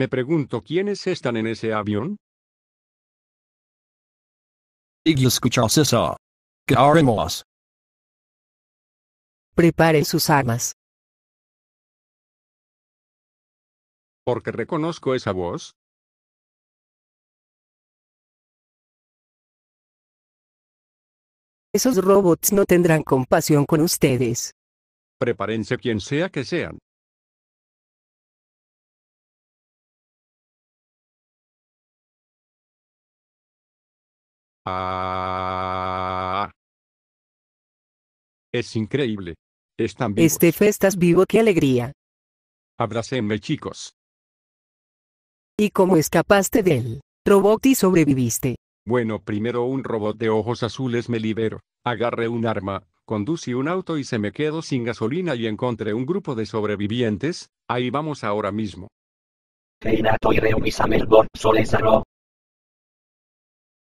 Me pregunto quiénes están en ese avión. Y eso? ¿Qué Preparen sus armas. Porque reconozco esa voz. Esos robots no tendrán compasión con ustedes. Prepárense quien sea que sean. Ah. es increíble. Están vivos. Este, estás vivo, qué alegría. Abracenme, chicos. ¿Y cómo escapaste de él? Robot y sobreviviste. Bueno, primero un robot de ojos azules me liberó. Agarré un arma, conducí un auto y se me quedó sin gasolina y encontré un grupo de sobrevivientes. Ahí vamos ahora mismo. y